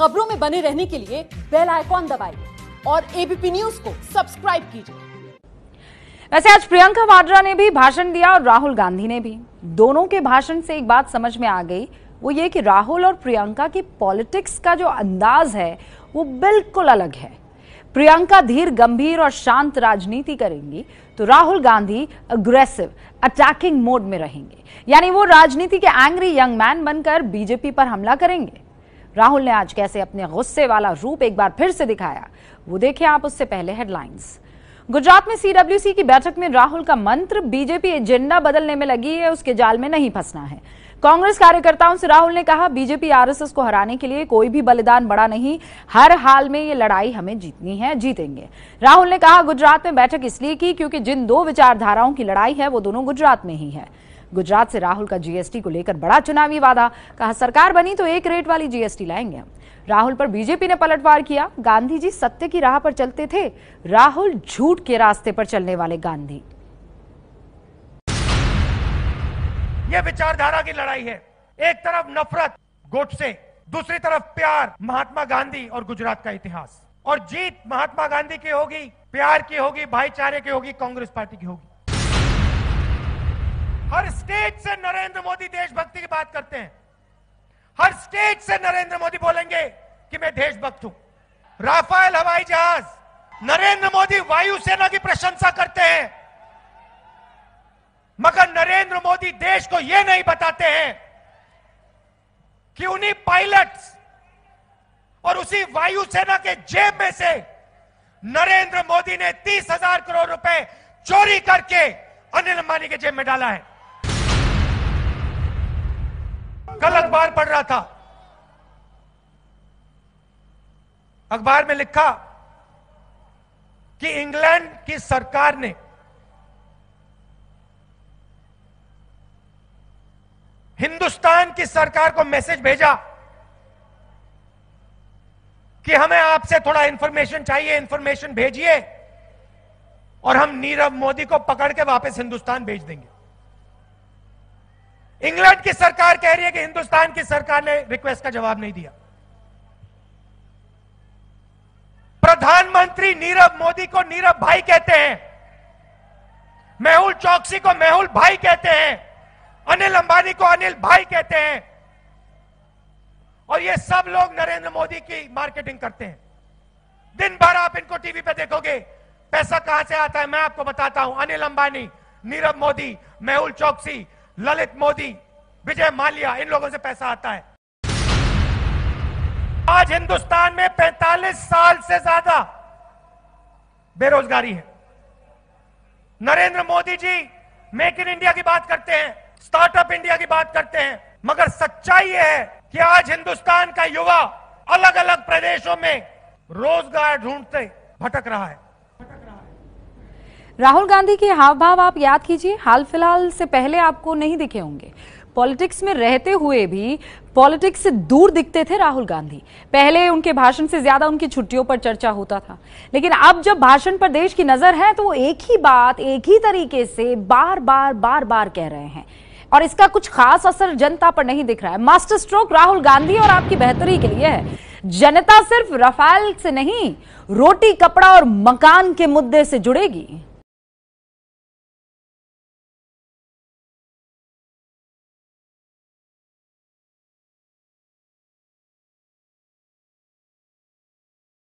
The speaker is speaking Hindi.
खबरों में बने रहने के लिए बेल आइकॉन दबाइए और एबीपी न्यूज को सब्सक्राइब कीजिए वैसे आज प्रियंका वाड्रा ने भी भाषण दिया और राहुल गांधी ने भी दोनों के भाषण से एक बात समझ में आ गई वो ये कि राहुल और प्रियंका की पॉलिटिक्स का जो अंदाज है वो बिल्कुल अलग है प्रियंका धीर गंभीर और शांत राजनीति करेंगी तो Rahul Gandhi aggressive attacking mode में रहेंगे यानी वो राजनीति के एंग्री यंग मैन बनकर बीजेपी पर हमला करेंगे राहुल ने आज कैसे अपने गुस्से वाला रूप एक बार फिर से दिखाया वो देखिए आप उससे पहले हेडलाइंस गुजरात में सीडब्ल्यूसी की बैठक में राहुल का मंत्र बीजेपी एजेंडा बदलने में लगी है उसके जाल में नहीं फंसना है कांग्रेस कार्यकर्ताओं से राहुल ने कहा बीजेपी आरएसएस को हराने के लिए कोई भी बलिदान बड़ा नहीं हर हाल में ये लड़ाई हमें जीतनी है जीतेंगे राहुल ने कहा गुजरात में बैठक इसलिए की क्योंकि जिन दो विचारधाराओं की लड़ाई है वो दोनों गुजरात में ही है गुजरात से राहुल का जीएसटी को लेकर बड़ा चुनावी वादा कहा सरकार बनी तो एक रेट वाली जीएसटी लाएंगे हम राहुल पर बीजेपी ने पलटवार किया गांधी जी सत्य की राह पर चलते थे राहुल झूठ के रास्ते पर चलने वाले गांधी ये विचारधारा की लड़ाई है एक तरफ नफरत गोट से दूसरी तरफ प्यार महात्मा गांधी और गुजरात का इतिहास और जीत महात्मा गांधी की होगी प्यार की होगी भाईचारे की होगी कांग्रेस पार्टी की होगी स्टेज से नरेंद्र मोदी देशभक्ति की बात करते हैं हर स्टेज से नरेंद्र मोदी बोलेंगे कि मैं देशभक्त हूं राफेल हवाई जहाज नरेंद्र मोदी वायुसेना की प्रशंसा करते हैं मगर नरेंद्र मोदी देश को यह नहीं बताते हैं कि उन्हीं पायलट्स और उसी वायुसेना के जेब में से नरेंद्र मोदी ने तीस हजार करोड़ रुपए चोरी करके अनिल अंबानी के जेब में डाला है कल अखबार पढ़ रहा था अखबार में लिखा कि इंग्लैंड की सरकार ने हिंदुस्तान की सरकार को मैसेज भेजा कि हमें आपसे थोड़ा इंफॉर्मेशन चाहिए इंफॉर्मेशन भेजिए और हम नीरव मोदी को पकड़ के वापस हिंदुस्तान भेज देंगे इंग्लैंड की सरकार कह रही है कि हिंदुस्तान की सरकार ने रिक्वेस्ट का जवाब नहीं दिया प्रधानमंत्री नीरव मोदी को नीरव भाई कहते हैं मेहुल चौकसी को मेहुल भाई कहते हैं अनिल अंबानी को अनिल भाई कहते हैं और ये सब लोग नरेंद्र मोदी की मार्केटिंग करते हैं दिन भर आप इनको टीवी पे देखोगे पैसा कहां से आता है मैं आपको बताता हूं अनिल अंबानी नीरव मोदी मेहुल चौकसी ललित मोदी विजय माल्या इन लोगों से पैसा आता है आज हिंदुस्तान में 45 साल से ज्यादा बेरोजगारी है Narendra Modi ji make in India की बात करते हैं स्टार्टअप इंडिया की बात करते हैं मगर सच्चाई यह है कि आज हिंदुस्तान का युवा अलग अलग प्रदेशों में रोजगार ढूंढते भटक रहा है राहुल गांधी के हाव भाव आप याद कीजिए हाल फिलहाल से पहले आपको नहीं दिखे होंगे पॉलिटिक्स में रहते हुए भी पॉलिटिक्स से दूर दिखते थे राहुल गांधी पहले उनके भाषण से ज्यादा उनकी छुट्टियों पर चर्चा होता था लेकिन अब जब भाषण पर देश की नजर है तो वो एक ही बात एक ही तरीके से बार बार बार बार कह रहे हैं और इसका कुछ खास असर जनता पर नहीं दिख रहा है मास्टर स्ट्रोक राहुल गांधी और आपकी बेहतरी के लिए है जनता सिर्फ रफाल से नहीं रोटी कपड़ा और मकान के मुद्दे से जुड़ेगी